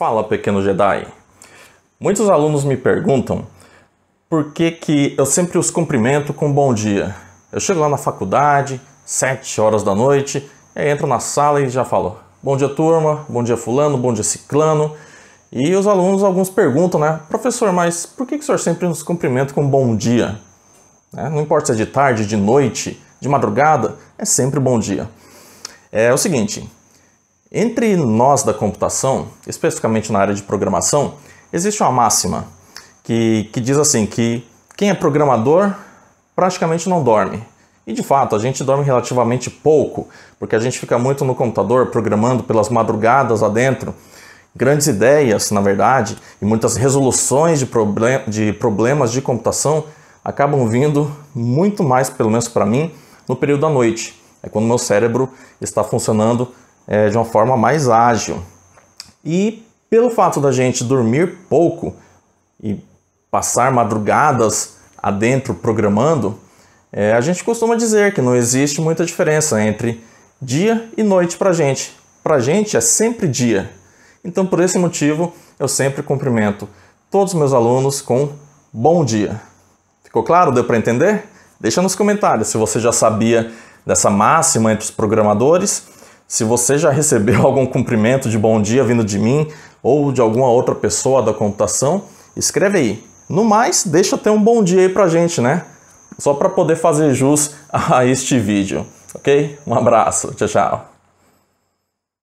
Fala, pequeno Jedi. Muitos alunos me perguntam por que, que eu sempre os cumprimento com bom dia. Eu chego lá na faculdade, sete horas da noite, aí entro na sala e já falo: "Bom dia, turma, bom dia fulano, bom dia ciclano". E os alunos alguns perguntam, né: "Professor, mas por que que o senhor sempre nos cumprimenta com bom dia?" Né, não importa se é de tarde, de noite, de madrugada, é sempre bom dia. É o seguinte, entre nós da computação, especificamente na área de programação, existe uma máxima que, que diz assim que quem é programador praticamente não dorme. E de fato, a gente dorme relativamente pouco, porque a gente fica muito no computador programando pelas madrugadas lá dentro. Grandes ideias, na verdade, e muitas resoluções de, problem de problemas de computação acabam vindo muito mais, pelo menos para mim, no período da noite. É quando meu cérebro está funcionando é, de uma forma mais ágil. E pelo fato da gente dormir pouco e passar madrugadas adentro programando, é, a gente costuma dizer que não existe muita diferença entre dia e noite para gente. Para gente é sempre dia. Então, por esse motivo, eu sempre cumprimento todos os meus alunos com bom dia. Ficou claro? Deu para entender? Deixa nos comentários se você já sabia dessa máxima entre os programadores se você já recebeu algum cumprimento de bom dia vindo de mim ou de alguma outra pessoa da computação, escreve aí. No mais, deixa ter um bom dia aí pra gente, né? Só para poder fazer jus a este vídeo, ok? Um abraço, tchau, tchau.